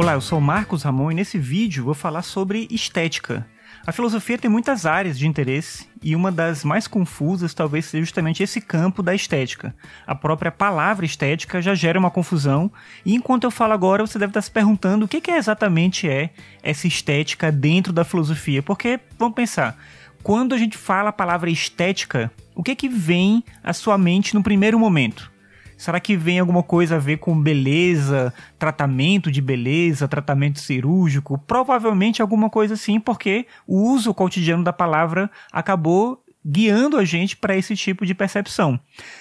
Olá, eu sou Marcos Ramon e nesse vídeo vou falar sobre estética. A filosofia tem muitas áreas de interesse e uma das mais confusas talvez seja justamente esse campo da estética. A própria palavra estética já gera uma confusão e enquanto eu falo agora você deve estar se perguntando o que, é exatamente é essa estética dentro da filosofia, porque vamos pensar, quando a gente fala a palavra estética, o que que vem à sua mente no primeiro momento? Será que vem alguma coisa a ver com beleza, tratamento de beleza, tratamento cirúrgico? Provavelmente alguma coisa assim, porque o uso cotidiano da palavra acabou guiando a gente para esse tipo de percepção.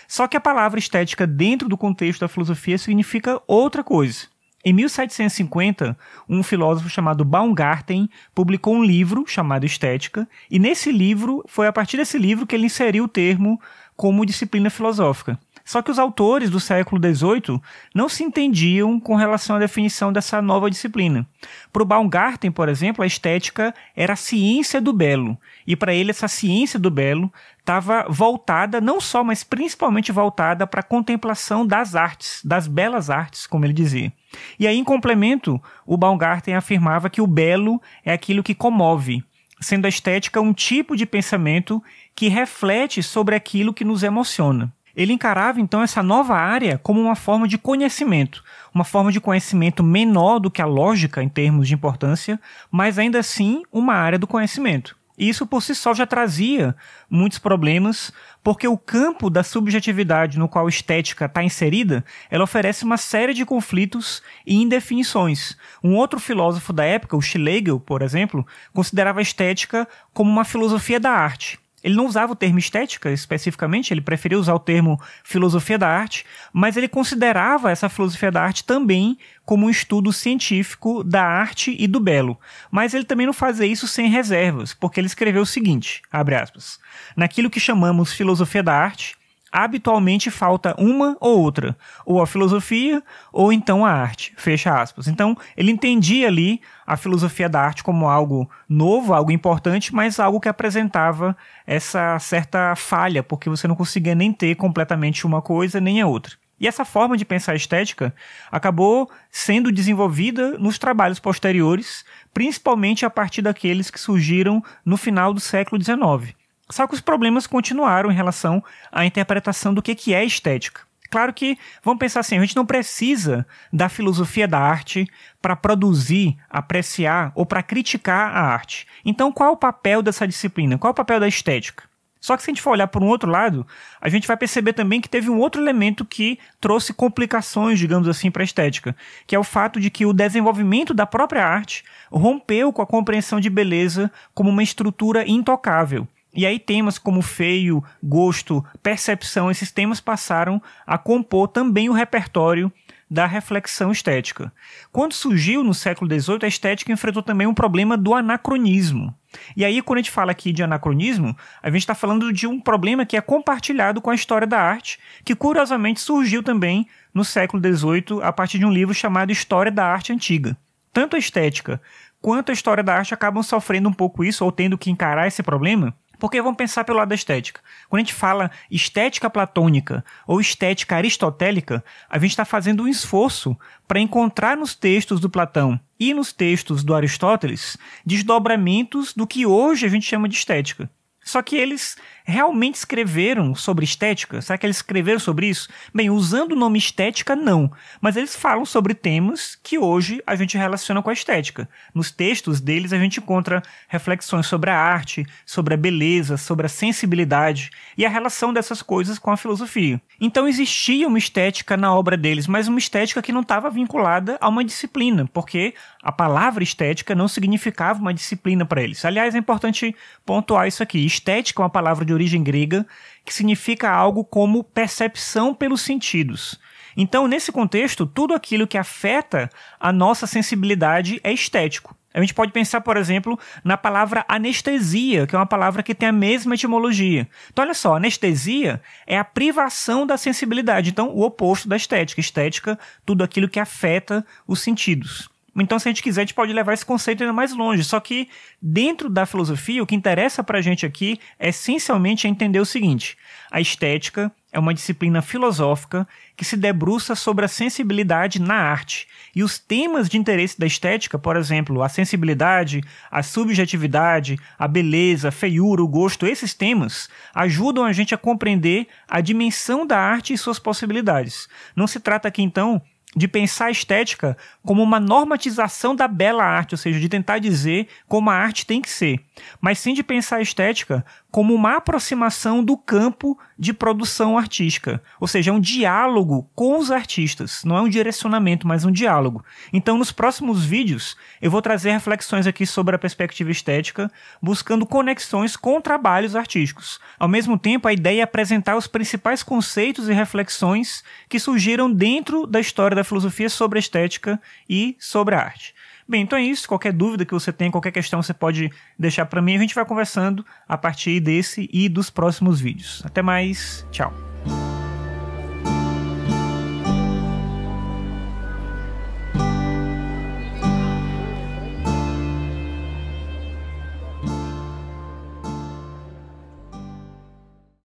Só que a palavra estética dentro do contexto da filosofia significa outra coisa. Em 1750, um filósofo chamado Baumgarten publicou um livro chamado Estética, e nesse livro foi a partir desse livro que ele inseriu o termo como disciplina filosófica. Só que os autores do século XVIII não se entendiam com relação à definição dessa nova disciplina. Para o Baumgarten, por exemplo, a estética era a ciência do belo, e para ele essa ciência do belo estava voltada, não só, mas principalmente voltada para a contemplação das artes, das belas artes, como ele dizia. E aí, em complemento, o Baumgarten afirmava que o belo é aquilo que comove, sendo a estética um tipo de pensamento que reflete sobre aquilo que nos emociona. Ele encarava então essa nova área como uma forma de conhecimento, uma forma de conhecimento menor do que a lógica em termos de importância, mas ainda assim uma área do conhecimento. E isso por si só já trazia muitos problemas, porque o campo da subjetividade no qual a estética está inserida, ela oferece uma série de conflitos e indefinições. Um outro filósofo da época, o Schlegel, por exemplo, considerava a estética como uma filosofia da arte. Ele não usava o termo estética especificamente, ele preferia usar o termo filosofia da arte, mas ele considerava essa filosofia da arte também como um estudo científico da arte e do belo. Mas ele também não fazia isso sem reservas, porque ele escreveu o seguinte, abre aspas, naquilo que chamamos filosofia da arte, habitualmente falta uma ou outra, ou a filosofia ou então a arte. Fecha aspas. Então, ele entendia ali a filosofia da arte como algo novo, algo importante, mas algo que apresentava essa certa falha, porque você não conseguia nem ter completamente uma coisa nem a outra. E essa forma de pensar estética acabou sendo desenvolvida nos trabalhos posteriores, principalmente a partir daqueles que surgiram no final do século XIX. Só que os problemas continuaram em relação à interpretação do que, que é estética. Claro que, vamos pensar assim, a gente não precisa da filosofia da arte para produzir, apreciar ou para criticar a arte. Então, qual é o papel dessa disciplina? Qual é o papel da estética? Só que se a gente for olhar por um outro lado, a gente vai perceber também que teve um outro elemento que trouxe complicações, digamos assim, para a estética, que é o fato de que o desenvolvimento da própria arte rompeu com a compreensão de beleza como uma estrutura intocável. E aí temas como feio, gosto, percepção, esses temas passaram a compor também o repertório da reflexão estética. Quando surgiu no século XVIII, a estética enfrentou também um problema do anacronismo. E aí, quando a gente fala aqui de anacronismo, a gente está falando de um problema que é compartilhado com a história da arte, que curiosamente surgiu também no século XVIII a partir de um livro chamado História da Arte Antiga. Tanto a estética quanto a história da arte acabam sofrendo um pouco isso ou tendo que encarar esse problema. Porque vamos pensar pelo lado da estética. Quando a gente fala estética platônica ou estética aristotélica, a gente está fazendo um esforço para encontrar nos textos do Platão e nos textos do Aristóteles desdobramentos do que hoje a gente chama de estética. Só que eles realmente escreveram sobre estética? Será que eles escreveram sobre isso? Bem, usando o nome estética, não. Mas eles falam sobre temas que hoje a gente relaciona com a estética. Nos textos deles, a gente encontra reflexões sobre a arte, sobre a beleza, sobre a sensibilidade e a relação dessas coisas com a filosofia. Então, existia uma estética na obra deles, mas uma estética que não estava vinculada a uma disciplina, porque a palavra estética não significava uma disciplina para eles. Aliás, é importante pontuar isso aqui estética é uma palavra de origem grega que significa algo como percepção pelos sentidos. Então, nesse contexto, tudo aquilo que afeta a nossa sensibilidade é estético. A gente pode pensar, por exemplo, na palavra anestesia, que é uma palavra que tem a mesma etimologia. Então, olha só, anestesia é a privação da sensibilidade, então o oposto da estética. Estética, tudo aquilo que afeta os sentidos. Então, se a gente quiser, a gente pode levar esse conceito ainda mais longe. Só que, dentro da filosofia, o que interessa para a gente aqui é essencialmente entender o seguinte: a estética é uma disciplina filosófica que se debruça sobre a sensibilidade na arte. E os temas de interesse da estética, por exemplo, a sensibilidade, a subjetividade, a beleza, a feiura, o gosto, esses temas ajudam a gente a compreender a dimensão da arte e suas possibilidades. Não se trata aqui, então, de pensar a estética como uma normatização da bela arte, ou seja, de tentar dizer como a arte tem que ser, mas sim de pensar a estética como uma aproximação do campo de produção artística, ou seja, é um diálogo com os artistas, não é um direcionamento, mas um diálogo. Então, nos próximos vídeos, eu vou trazer reflexões aqui sobre a perspectiva estética, buscando conexões com trabalhos artísticos. Ao mesmo tempo, a ideia é apresentar os principais conceitos e reflexões que surgiram dentro da história da filosofia sobre a estética e sobre a arte. Bem, então é isso. Qualquer dúvida que você tenha, qualquer questão, você pode deixar para mim. A gente vai conversando a partir desse e dos próximos vídeos. Até mais. Tchau.